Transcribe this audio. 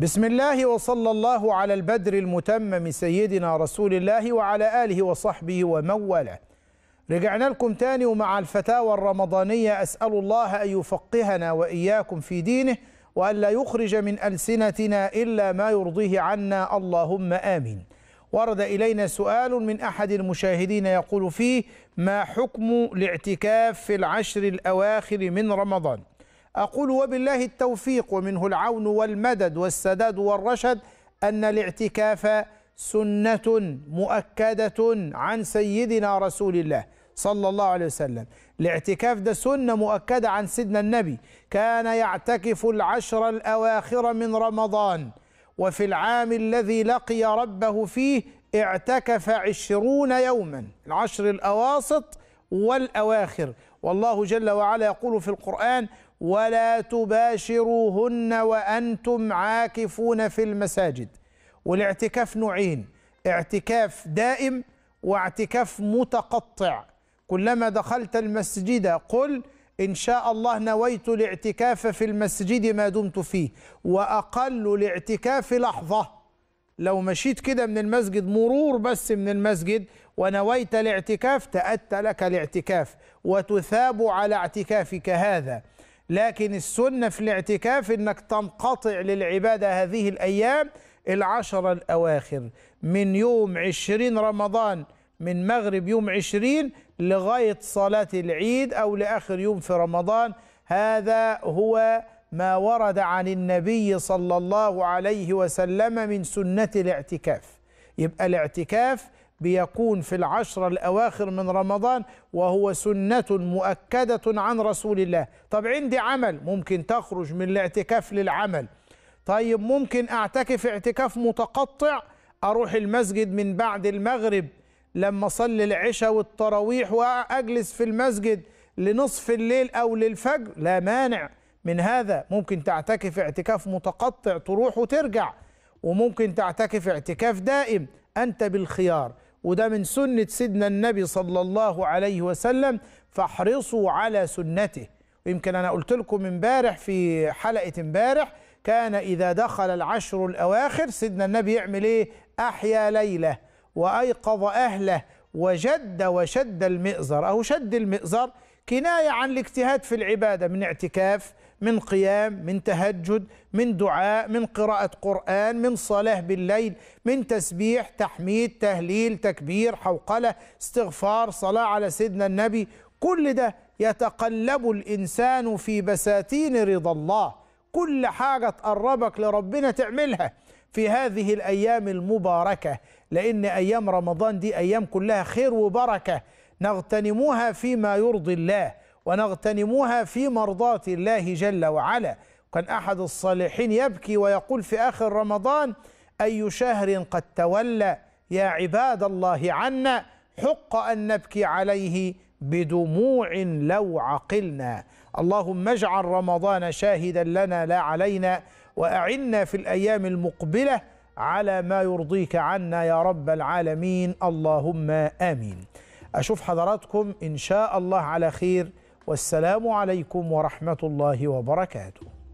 بسم الله وصلى الله على البدر المتمم سيدنا رسول الله وعلى آله وصحبه ومن والاه رجعنا لكم تاني ومع الفتاوى الرمضانية أسأل الله أن يفقهنا وإياكم في دينه وأن لا يخرج من ألسنتنا إلا ما يرضيه عنا اللهم آمين ورد إلينا سؤال من أحد المشاهدين يقول فيه ما حكم الاعتكاف في العشر الأواخر من رمضان؟ أقول وبالله التوفيق ومنه العون والمدد والسداد والرشد أن الاعتكاف سنة مؤكدة عن سيدنا رسول الله صلى الله عليه وسلم الاعتكاف ده سنة مؤكدة عن سيدنا النبي كان يعتكف العشر الأواخر من رمضان وفي العام الذي لقي ربه فيه اعتكف عشرون يوما العشر الأواسط والأواخر والله جل وعلا يقول في القرآن ولا تباشروهن وأنتم عاكفون في المساجد والاعتكاف نوعين اعتكاف دائم واعتكاف متقطع كلما دخلت المسجد قل إن شاء الله نويت الاعتكاف في المسجد ما دمت فيه وأقل الاعتكاف لحظة لو مشيت كده من المسجد مرور بس من المسجد ونويت الاعتكاف تأتى لك الاعتكاف وتثاب على اعتكافك هذا لكن السنة في الاعتكاف أنك تنقطع للعبادة هذه الأيام العشر الأواخر من يوم عشرين رمضان من مغرب يوم عشرين لغاية صلاة العيد أو لآخر يوم في رمضان هذا هو ما ورد عن النبي صلى الله عليه وسلم من سنة الاعتكاف يبقى الاعتكاف بيكون في العشر الأواخر من رمضان وهو سنة مؤكدة عن رسول الله طب عندي عمل ممكن تخرج من الاعتكاف للعمل طيب ممكن أعتكف اعتكاف متقطع أروح المسجد من بعد المغرب لما أصلي العشاء والتراويح وأجلس في المسجد لنصف الليل أو للفجر لا مانع من هذا ممكن تعتكف اعتكاف متقطع تروح وترجع وممكن تعتكف اعتكاف دائم أنت بالخيار وده من سنة سيدنا النبي صلى الله عليه وسلم فاحرصوا على سنته ويمكن أنا قلت لكم امبارح في حلقة امبارح كان إذا دخل العشر الأواخر سيدنا النبي يعمل إيه أحيا ليلة وأيقظ أهله وجد وشد المئزر أو شد المئزر كناية عن الاجتهاد في العبادة من اعتكاف من قيام من تهجد من دعاء من قراءة قرآن من صلاة بالليل من تسبيح تحميد تهليل تكبير حوقلة استغفار صلاة على سيدنا النبي كل ده يتقلب الإنسان في بساتين رضا الله كل حاجة تقربك لربنا تعملها في هذه الأيام المباركة لأن أيام رمضان دي أيام كلها خير وبركة نغتنموها فيما يرضي الله ونغتنموها في مرضات الله جل وعلا كان أحد الصالحين يبكي ويقول في آخر رمضان أي شهر قد تولى يا عباد الله عنا حق أن نبكي عليه بدموع لو عقلنا اللهم اجعل رمضان شاهدا لنا لا علينا وأعنا في الأيام المقبلة على ما يرضيك عنا يا رب العالمين اللهم آمين أشوف حضراتكم إن شاء الله على خير والسلام عليكم ورحمة الله وبركاته